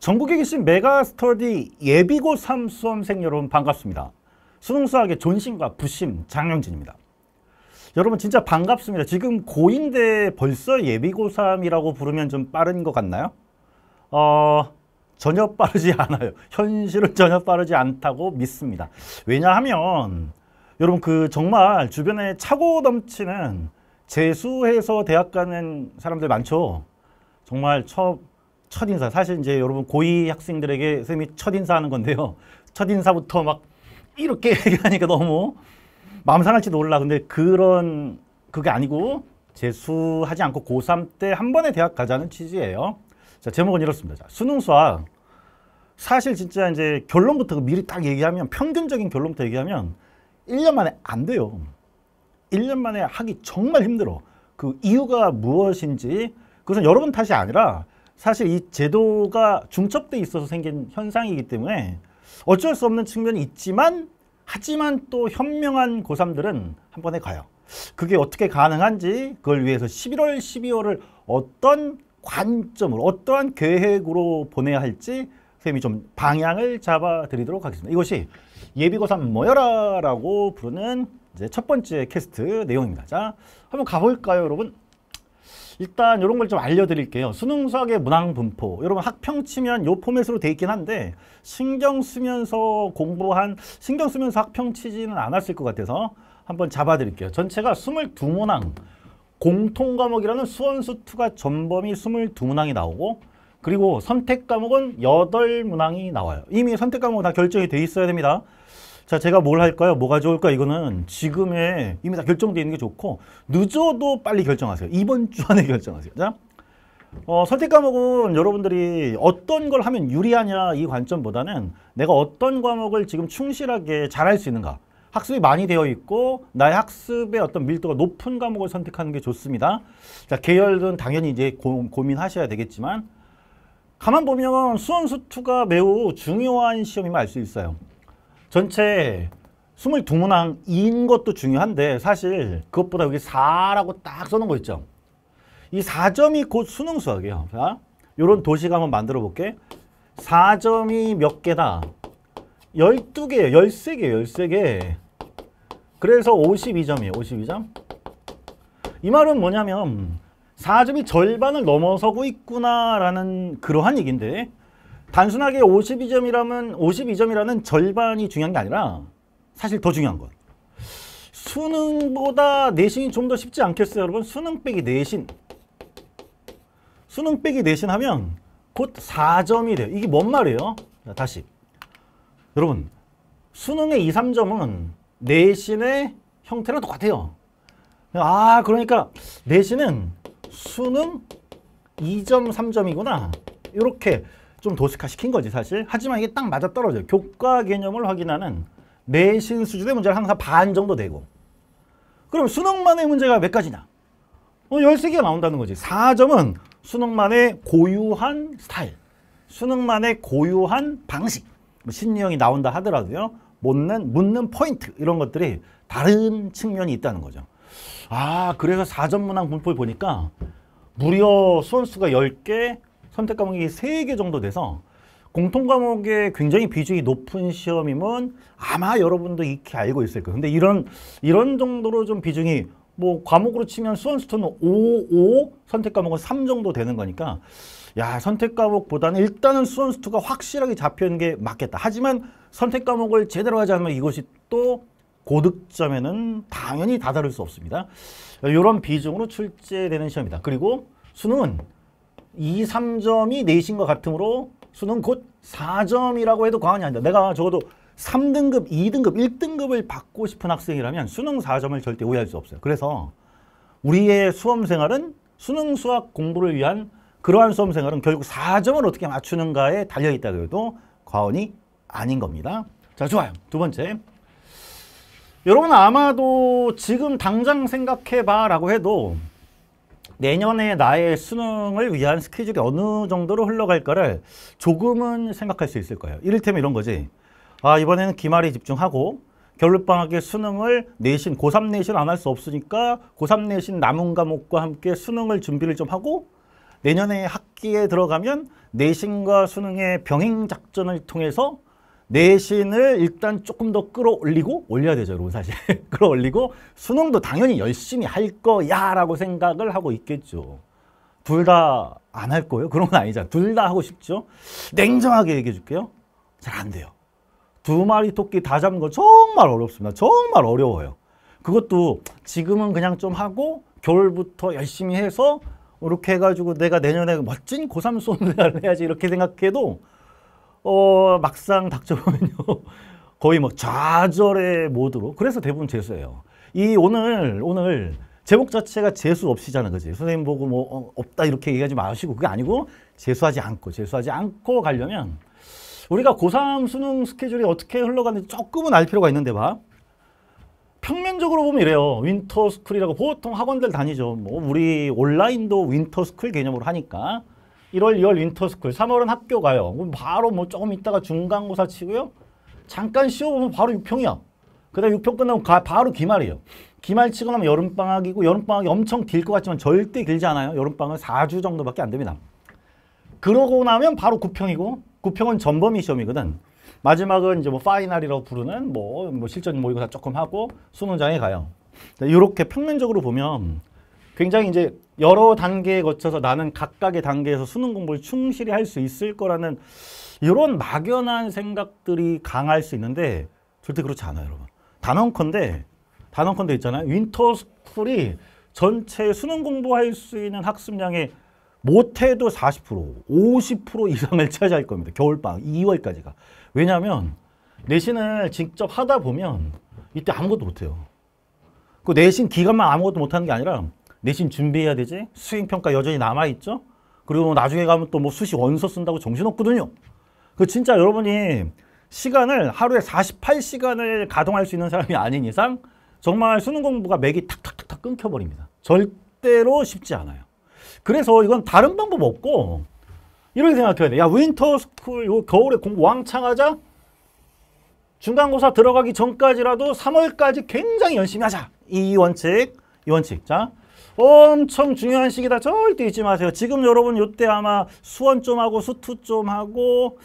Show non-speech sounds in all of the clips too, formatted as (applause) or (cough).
전국에 계신 메가스터디 예비고 3수험생 여러분 반갑습니다. 수능수학의 존심과 부심 장영진입니다. 여러분 진짜 반갑습니다. 지금 고인데 벌써 예비고3이라고 부르면 좀 빠른 것 같나요? 어... 전혀 빠르지 않아요. 현실은 전혀 빠르지 않다고 믿습니다. 왜냐하면 여러분 그 정말 주변에 차고 넘치는 재수해서 대학 가는 사람들 많죠. 정말 처음 첫 인사. 사실 이제 여러분 고위 학생들에게 선생님이 첫 인사하는 건데요. (laughs) 첫 인사부터 막 이렇게 얘기하니까 (laughs) 너무 마음 상할지도 몰라. 근데 그런 그게 아니고 재수하지 않고 고3 때 한 번에 대학 가자는 취지예요. 자, 제목은 이렇습니다. 자, 수능 수학. 사실 진짜 이제 결론부터 그 미리 딱 얘기하면 평균적인 결론부터 얘기하면 1년 만에 안 돼요. 1년 만에 하기 정말 힘들어. 그 이유가 무엇인지 그것은 여러분 탓이 아니라 사실 이 제도가 중첩돼 있어서 생긴 현상이기 때문에 어쩔 수 없는 측면이 있지만 하지만 또 현명한 고3들은 한 번에 가요. 그게 어떻게 가능한지 그걸 위해서 11월, 12월을 어떤 관점으로 어떠한 계획으로 보내야 할지 선생님이 좀 방향을 잡아드리도록 하겠습니다. 이것이 예비고삼 모여라 라고 부르는 이제 첫 번째 캐스트 내용입니다. 자, 한번 가볼까요 여러분? 일단 이런 걸 좀 알려드릴게요. 수능 수학의 문항 분포. 여러분 학평 치면 요 포맷으로 돼 있긴 한데 신경 쓰면서 공부한 신경 쓰면서 학평 치지는 않았을 것 같아서 한번 잡아드릴게요. 전체가 22문항 공통 과목이라는 수원수투가 전범위 22문항이 나오고 그리고 선택 과목은 8문항이 나와요. 이미 선택 과목은 다 결정이 돼 있어야 됩니다. 자, 제가 뭘 할까요? 뭐가 좋을까? 이거는 지금에 이미 다 결정되어 있는 게 좋고 늦어도 빨리 결정하세요. 이번 주 안에 결정하세요. 자, 어, 선택 과목은 여러분들이 어떤 걸 하면 유리하냐 이 관점보다는 내가 어떤 과목을 지금 충실하게 잘할 수 있는가 학습이 많이 되어 있고 나의 학습의 어떤 밀도가 높은 과목을 선택하는 게 좋습니다. 자 계열은 당연히 이제 고, 고민하셔야 되겠지만 가만 보면 수험수투가 매우 중요한 시험임을 알수 있어요. 전체 22문항인 것도 중요한데 사실 그것보다 여기 4라고 딱 써놓은 거 있죠. 이 4점이 곧 수능 수학이에요. 자, 요런 도식 한번 만들어 볼게. 4점이 몇 개다? 12개예요. 13개예요. 13개. 그래서 52점이에요. 52점. 이 말은 뭐냐면 4점이 절반을 넘어서고 있구나라는 그러한 얘기인데 단순하게 52점이라면 52점이라는 절반이 중요한 게 아니라 사실 더 중요한 건 수능보다 내신이 좀 더 쉽지 않겠어요 여러분 수능 빼기 내신 수능 빼기 내신 하면 곧 4점이 돼요 이게 뭔 말이에요 자, 다시 여러분 수능의 2, 3점은 내신의 형태랑 똑같아요 아 그러니까 내신은 수능 2점, 3점이구나 이렇게 좀 도식화시킨 거지 사실. 하지만 이게 딱 맞아떨어져요. 교과 개념을 확인하는 내신 수준의 문제는 항상 반 정도 되고 그럼 수능만의 문제가 몇 가지냐? 어, 13개가 나온다는 거지. 4점은 수능만의 고유한 스타일, 수능만의 고유한 방식, 뭐심리형이 나온다 하더라도요. 묻는, 묻는 포인트 이런 것들이 다른 측면이 있다는 거죠. 아 그래서 4점 문항 분포를 보니까 무려 수원수가 10개, 선택 과목이 3개 정도 돼서 공통 과목에 굉장히 비중이 높은 시험이면 아마 여러분도 익히 알고 있을 거예요. 근데 이런 이런 정도로 좀 비중이 뭐 과목으로 치면 수원수토는 5, 5, 선택 과목은 3 정도 되는 거니까 야 선택 과목보다는 일단은 수원수토가 확실하게 잡히는 게 맞겠다. 하지만 선택 과목을 제대로 하지 않으면 이것이 또 고득점에는 당연히 다다를 수 없습니다. 이런 비중으로 출제되는 시험이다. 그리고 수능은 2, 3점이 내신 것 같으므로 수능 곧 4점이라고 해도 과언이 아니다. 내가 적어도 3등급, 2등급, 1등급을 받고 싶은 학생이라면 수능 4점을 절대 오해할 수 없어요. 그래서 우리의 수험생활은 수능 수학 공부를 위한 그러한 수험생활은 결국 4점을 어떻게 맞추는가에 달려있다고 해도 과언이 아닌 겁니다. 자, 좋아요. 두 번째. 여러분 아마도 지금 당장 생각해봐 라고 해도 내년에 나의 수능을 위한 스케줄이 어느 정도로 흘러갈까를 조금은 생각할 수 있을 거예요. 이를테면 이런 거지. 아 이번에는 기말에 집중하고 겨울방학에 수능을 내신 고3 내신 안 할 수 없으니까 고3 내신 남은 과목과 함께 수능을 준비를 좀 하고 내년에 학기에 들어가면 내신과 수능의 병행 작전을 통해서 내신을 일단 조금 더 끌어올리고 올려야 되죠 여러분 사실 (laughs) 끌어올리고 수능도 당연히 열심히 할 거야 라고 생각을 하고 있겠죠 둘 다 안 할 거예요? 그런 건 아니잖아 둘다 하고 싶죠 냉정하게 얘기해 줄게요 잘 안 돼요 두 마리 토끼 다 잡는 거 정말 어렵습니다 정말 어려워요 그것도 지금은 그냥 좀 하고 겨울부터 열심히 해서 이렇게 해가지고 내가 내년에 멋진 고3 수능을 (laughs) 해야지 이렇게 생각해도 어, 막상 닥쳐보면요. (laughs) 거의 뭐 좌절의 모드로. 그래서 대부분 재수예요. 이 오늘, 오늘 제목 자체가 재수 없이잖아. 그지? 선생님 보고 뭐, 어, 없다 이렇게 얘기하지 마시고. 그게 아니고 재수하지 않고, 재수하지 않고 가려면 우리가 고3 수능 스케줄이 어떻게 흘러가는지 조금은 알 필요가 있는데 봐. 평면적으로 보면 이래요. 윈터스쿨이라고 보통 학원들 다니죠. 뭐 우리 온라인도 윈터스쿨 개념으로 하니까. 1월, 2월 인터스쿨, 3월은 학교 가요. 바로 뭐 조금 있다가 중간고사 치고요. 잠깐 쉬어보면 바로 6평이야. 그다음 6평 끝나면 가, 바로 기말이에요. 기말 치고 나면 여름방학이고 여름방학이 엄청 길 것 같지만 절대 길지 않아요. 여름방학은 4주 정도밖에 안 됩니다. 그러고 나면 바로 9평이고 9평은 전범위 시험이거든. 마지막은 이제 뭐 파이널이라고 부르는 뭐, 뭐 실전 모의고사 조금 하고 수능장에 가요. 이렇게 평면적으로 보면 굉장히 이제 여러 단계에 거쳐서 나는 각각의 단계에서 수능 공부를 충실히 할 수 있을 거라는 이런 막연한 생각들이 강할 수 있는데 절대 그렇지 않아요, 여러분. 단언컨대 단언컨대 있잖아요. 윈터 스쿨이 전체 수능 공부할 수 있는 학습량의 못해도 40%, 50% 이상을 (laughs) 차지할 겁니다. 겨울방학 2월까지가. 왜냐하면 내신을 직접 하다 보면 이때 아무것도 못해요. 그 내신 기간만 아무것도 못하는 게 아니라 내신 준비해야 되지. 수행평가 여전히 남아있죠. 그리고 나중에 가면 또 뭐 수시 원서 쓴다고 정신없거든요. 그 진짜 여러분이 시간을 하루에 48시간을 가동할 수 있는 사람이 아닌 이상 정말 수능 공부가 맥이 탁탁탁탁 끊겨버립니다. 절대로 쉽지 않아요. 그래서 이건 다른 방법 없고 이렇게 생각해야 돼. 야 윈터스쿨 요 겨울에 공부 왕창 하자. 중간고사 들어가기 전까지라도 3월까지 굉장히 열심히 하자. 이 원칙, 이 원칙. 자, 엄청 중요한 시기다. 절대 잊지 마세요. 지금 여러분 요때 아마 수원 좀 하고 수투 좀 하고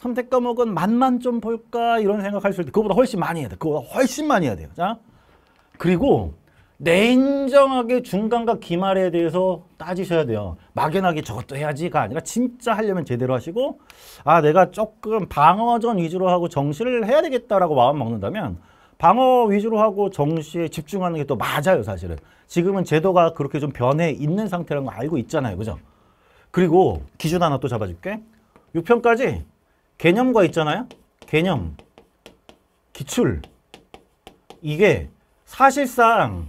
선택 과목은 맛만 좀 볼까 이런 생각하실 때 그거보다 훨씬 많이 해야 돼. 그거보다 훨씬 많이 해야 돼요. 자 그리고 냉정하게 중간과 기말에 대해서 따지셔야 돼요. 막연하게 저것도 해야지가 아니라 진짜 하려면 제대로 하시고 아 내가 조금 방어전 위주로 하고 정시를 해야 되겠다라고 마음 먹는다면 방어 위주로 하고 정시에 집중하는 게 또 맞아요 사실은 지금은 제도가 그렇게 좀 변해 있는 상태라는 거 알고 있잖아요 그죠 그리고 기준 하나 또 잡아줄게 6편까지 개념과 있잖아요 개념 기출 이게 사실상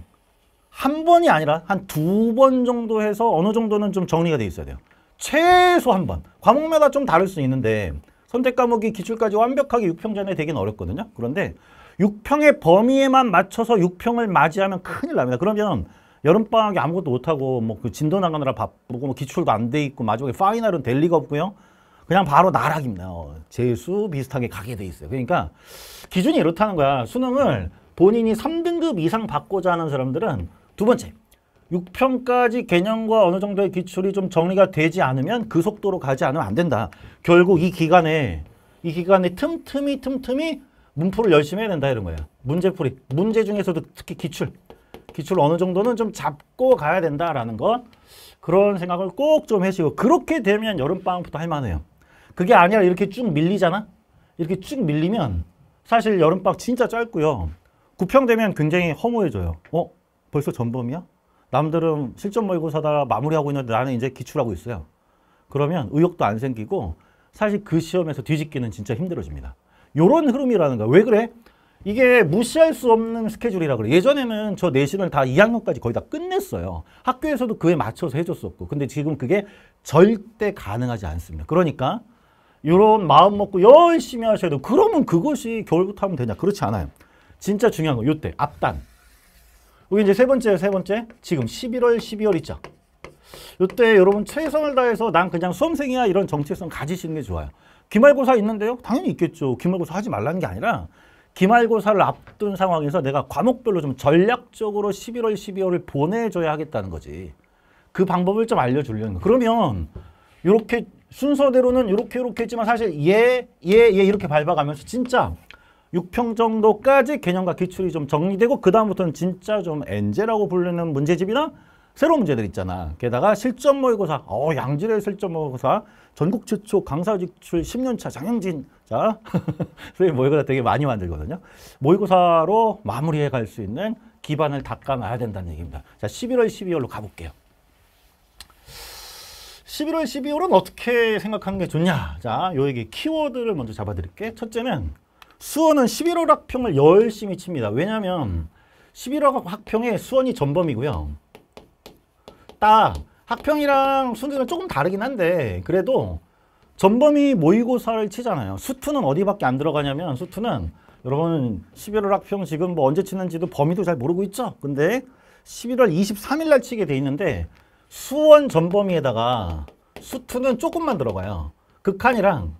한 번이 아니라 한 두 번 정도 해서 어느 정도는 좀 정리가 돼 있어야 돼요 최소 한번 과목마다 좀 다를 수 있는데 선택 과목이 기출까지 완벽하게 6평전에 되긴 어렵거든요 그런데 6평의 범위에만 맞춰서 6평을 맞이하면 큰일 납니다. 그러면 여름방학에 아무것도 못하고 뭐그 진도 나가느라 바쁘고 뭐 기출도 안 돼 있고 마지막에 파이널은 될 리가 없고요. 그냥 바로 나락입니다. 어, 재수 비슷하게 가게 돼 있어요. 그러니까 기준이 이렇다는 거야. 수능을 본인이 3등급 이상 받고자 하는 사람들은 두 번째, 6평까지 개념과 어느 정도의 기출이 좀 정리가 되지 않으면 그 속도로 가지 않으면 안 된다. 결국 이 기간에 이 기간에 틈틈이 틈틈이 문풀을 열심히 해야 된다 이런 거예요. 문제풀이. 문제 중에서도 특히 기출. 기출 어느 정도는 좀 잡고 가야 된다라는 건 그런 생각을 꼭 좀 해주시고 그렇게 되면 여름방학부터 할만해요. 그게 아니라 이렇게 쭉 밀리잖아? 이렇게 쭉 밀리면 사실 여름방학 진짜 짧고요. 구평되면 굉장히 허무해져요. 어? 벌써 전범이야? 남들은 실전 모의고사다 마무리하고 있는데 나는 이제 기출하고 있어요. 그러면 의욕도 안 생기고 사실 그 시험에서 뒤집기는 진짜 힘들어집니다. 요런 흐름이라는 거야. 왜 그래? 이게 무시할 수 없는 스케줄이라 그래. 예전에는 저 내신을 다 2학년까지 거의 다 끝냈어요. 학교에서도 그에 맞춰서 해줬었고. 근데 지금 그게 절대 가능하지 않습니다. 그러니까 이런 마음 먹고 열심히 하셔야 돼 그러면 그것이 겨울부터 하면 되냐? 그렇지 않아요. 진짜 중요한 건 요때 앞단. 여기 이제 세 번째, 세 번째. 지금 11월, 12월 있죠. 요때 여러분 최선을 다해서 난 그냥 수험생이야 이런 정체성 가지시는 게 좋아요. 기말고사 있는데요? 당연히 있겠죠. 기말고사 하지 말라는 게 아니라 기말고사를 앞둔 상황에서 내가 과목별로 좀 전략적으로 11월, 12월을 보내줘야 하겠다는 거지. 그 방법을 좀 알려주려는 거. 그러면 이렇게 순서대로는 이렇게 이렇게 했지만 사실 예, 예, 예 이렇게 밟아가면서 진짜 6평 정도까지 개념과 기출이 좀 정리되고 그 다음부터는 진짜 좀 엔제라고 불리는 문제집이나 새로운 문제들 있잖아. 게다가 실전 모의고사, 어, 양질의 실전 모의고사, 전국 최초 강사 직출 10년차 장영진. 자, 선생님 (laughs) 모의고사 되게 많이 만들거든요. 모의고사로 마무리해 갈 수 있는 기반을 닦아놔야 된다는 얘기입니다. 자, 11월, 12월로 가볼게요. 11월, 12월은 어떻게 생각하는 게 좋냐? 자, 요 얘기 키워드를 먼저 잡아드릴게. 첫째는 수원은 11월 학평을 열심히 칩니다. 왜냐하면 11월 학평의 수원이 전범이고요. 없다. 학평이랑 수능은 조금 다르긴 한데 그래도 전범이 모의고사를 치잖아요. 수투는 어디밖에 안 들어가냐면 수투는 여러분 11월 학평 지금 뭐 언제 치는지도 범위도 잘 모르고 있죠. 근데 11월 23일 날 치게 돼 있는데 수원 전범위에다가 수투는 조금만 들어가요. 극한이랑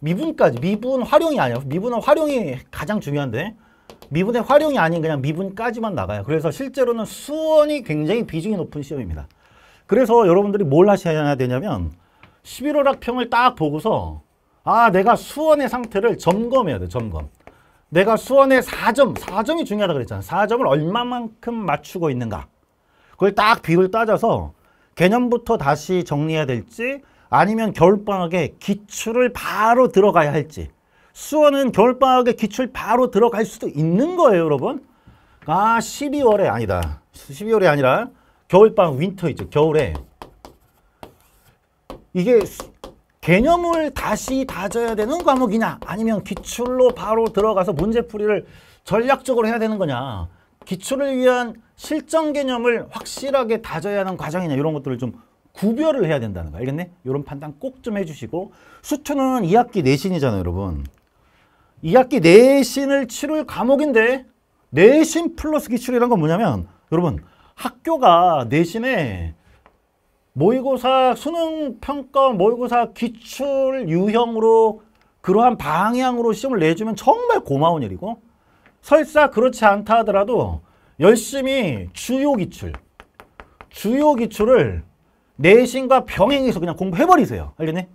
미분까지 미분 활용이 아니에요 미분은 활용이 가장 중요한데 미분의 활용이 아닌 그냥 미분까지만 나가요. 그래서 실제로는 수원이 굉장히 비중이 높은 시험입니다. 그래서 여러분들이 뭘 하셔야 되냐면 11월 학평을 딱 보고서 아 내가 수원의 상태를 점검해야 돼 점검 내가 수원의 4점 4점이 중요하다 그랬잖아 4점을 얼마만큼 맞추고 있는가 그걸 딱 비율 따져서 개념부터 다시 정리해야 될지 아니면 겨울방학에 기출을 바로 들어가야 할지 수원은 겨울방학에 기출 바로 들어갈 수도 있는 거예요 여러분 아 12월에 아니다 12월이 아니라 겨울밤 윈터있죠 겨울에. 이게 개념을 다시 다져야 되는 과목이냐 아니면 기출로 바로 들어가서 문제풀이를 전략적으로 해야 되는 거냐 기출을 위한 실전 개념을 확실하게 다져야 하는 과정이냐 이런 것들을 좀 구별을 해야 된다는 거 알겠네? 이런 판단 꼭 좀 해주시고 수투는 2학기 내신이잖아요 여러분 2학기 내신을 치를 과목인데 내신 플러스 기출이란 건 뭐냐면 여러분 학교가 내신에 모의고사 수능 평가 모의고사 기출 유형으로 그러한 방향으로 시험을 내주면 정말 고마운 일이고 설사 그렇지 않다 하더라도 열심히 주요 기출 주요 기출을 내신과 병행해서 그냥 공부해버리세요. 알겠니?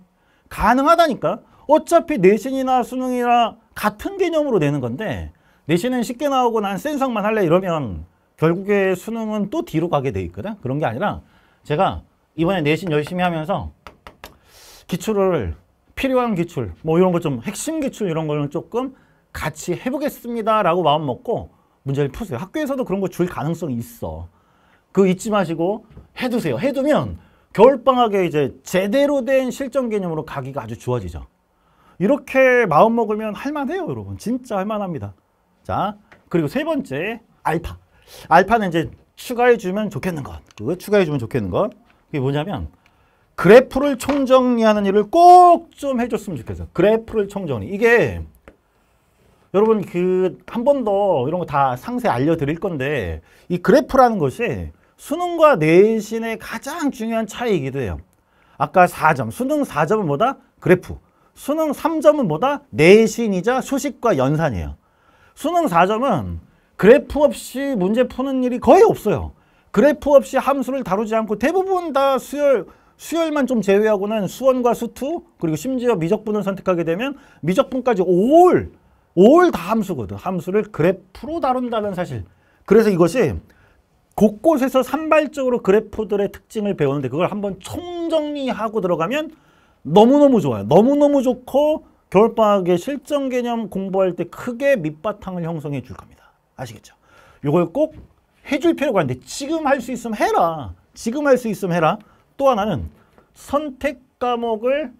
가능하다니까. 어차피 내신이나 수능이나 같은 개념으로 내는 건데 내신은 쉽게 나오고 난센 성만 할래 이러면 결국에 수능은 또 뒤로 가게 돼 있거든. 그런 게 아니라 제가 이번에 내신 열심히 하면서 기출을 필요한 기출 뭐 이런 것 좀 핵심 기출 이런 거는 조금 같이 해보겠습니다 라고 마음 먹고 문제를 푸세요. 학교에서도 그런 거 줄 가능성이 있어. 그 잊지 마시고 해두세요. 해두면 겨울방학에 이제 제대로 된 실전 개념으로 가기가 아주 좋아지죠. 이렇게 마음 먹으면 할만해요 여러분. 진짜 할만합니다. 자 그리고 세 번째 알파. 알파는 이제 추가해주면 좋겠는 것. 왜 추가해주면 좋겠는 것? 그게 뭐냐면 그래프를 총정리하는 일을 꼭 좀 해줬으면 좋겠어. 그래프를 총정리. 이게 여러분 그 한 번 더 이런 거 다상세 알려드릴 건데 이 그래프라는 것이 수능과 내신의 가장 중요한 차이이기도 해요. 아까 4점, 수능 4점은 뭐다? 그래프. 수능 3점은 뭐다? 내신이자 수식과 연산이에요. 수능 4점은 그래프 없이 문제 푸는 일이 거의 없어요. 그래프 없이 함수를 다루지 않고 대부분 다 수열, 수열만 좀 제외하고는 수원과 수투 그리고 심지어 미적분을 선택하게 되면 미적분까지 올, 올 다 함수거든. 함수를 그래프로 다룬다는 사실. 그래서 이것이 곳곳에서 산발적으로 그래프들의 특징을 배우는데 그걸 한번 총정리하고 들어가면 너무너무 좋아요. 너무너무 좋고 겨울방학에 실전 개념 공부할 때 크게 밑바탕을 형성해 줄 겁니다. 아시겠죠? 요걸 꼭 해줄 필요가 있는데 지금 할 수 있으면 해라. 지금 할 수 있으면 해라. 또 하나는 선택 과목을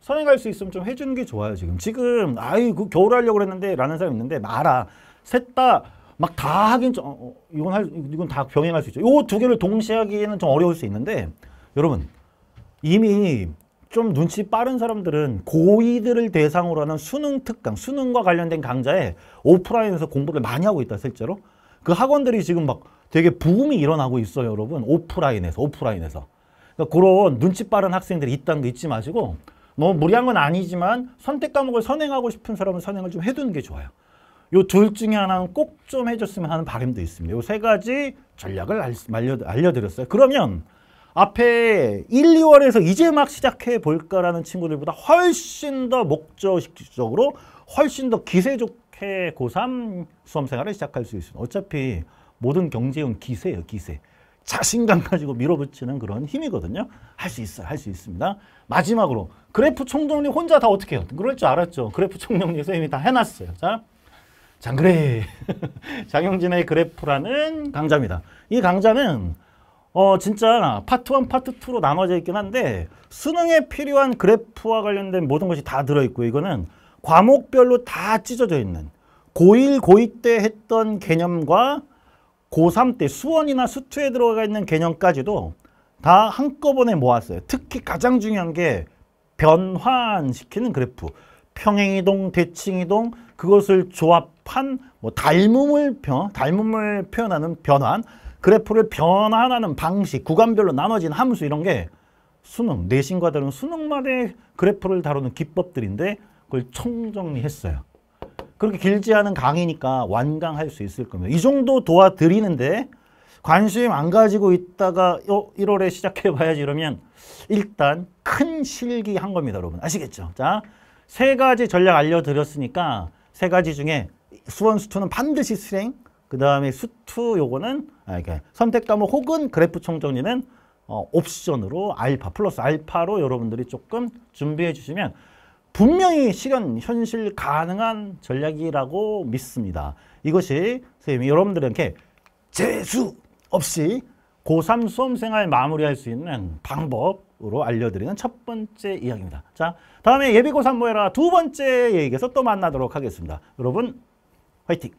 선행할 수 있으면 좀 해주는 게 좋아요 지금 지금 아이 그 겨울 하려고 그는데 라는 사람 있는데 알아 셋다막 다 하긴 좀 어, 어, 이건 할 이건 다 병행할 수 있죠 요 두 개를 동시에 하기에는 좀 어려울 수 있는데 여러분 이미 좀 눈치 빠른 사람들은 고이들을 대상으로 하는 수능 특강, 수능과 관련된 강좌에 오프라인에서 공부를 많이 하고 있다, 실제로. 그 학원들이 지금 막 되게 부음이 일어나고 있어요, 여러분. 오프라인에서, 오프라인에서. 그러니까 그런 눈치 빠른 학생들이 있다는 거 잊지 마시고 너무 무리한 건 아니지만 선택 과목을 선행하고 싶은 사람은 선행을 좀 해두는 게 좋아요. 요 둘 중에 하나는 꼭 좀 해줬으면 하는 바람도 있습니다. 요 세 가지 전략을 알려드렸어요. 그러면 앞에 1, 2월에서 이제 막 시작해 볼까라는 친구들보다 훨씬 더 목적적으로 훨씬 더 기세 좋게 고3 수험생활을 시작할 수 있습니다. 어차피 모든 경제용 기세예요, 기세. 자신감 가지고 밀어붙이는 그런 힘이거든요. 할 수 있어요. 할 수 있습니다. 마지막으로 그래프 총정리 혼자 다 어떻게 해요? 그럴 줄 알았죠. 그래프 총정리 선생님이 다 해놨어요. 자, 장그래 (laughs) 장영진의 그래프라는 강좌입니다. 이 강좌는 어 진짜 파트 1, 파트 2로 나눠져 있긴 한데 수능에 필요한 그래프와 관련된 모든 것이 다 들어있고 이거는 과목별로 다 찢어져 있는 고1, 고2 때 했던 개념과 고3 때 수원이나 수투에 들어가 있는 개념까지도 다 한꺼번에 모았어요. 특히 가장 중요한 게 변환시키는 그래프. 평행이동, 대칭이동, 그것을 조합한 뭐 닮음을, 표, 닮음을 표현하는 변환, 그래프를 변환하는 방식, 구간별로 나눠진 함수 이런 게 수능, 내신과 다른 수능만의 그래프를 다루는 기법들인데 그걸 총정리했어요. 그렇게 길지 않은 강의니까 완강할 수 있을 겁니다. 이 정도 도와드리는데 관심 안 가지고 있다가 어, 1월에 시작해봐야지 이러면 일단 큰 실기 한 겁니다. 여러분 아시겠죠? 자, 세 가지 전략 알려드렸으니까 세 가지 중에 수원수투는 반드시 실행, 그 다음에 수투 요거는 아, 이렇게 선택 과목 혹은 그래프 총정리는 어, 옵션으로 알파 플러스 알파로 여러분들이 조금 준비해 주시면 분명히 실현 현실 가능한 전략이라고 믿습니다. 이것이 선생님이 여러분들에게 재수 없이 고3 수험생활 마무리할 수 있는 방법으로 알려드리는 첫 번째 이야기입니다. 자, 다음에 예비고삼 모여라 두 번째 얘기에서 또 만나도록 하겠습니다. 여러분 화이팅!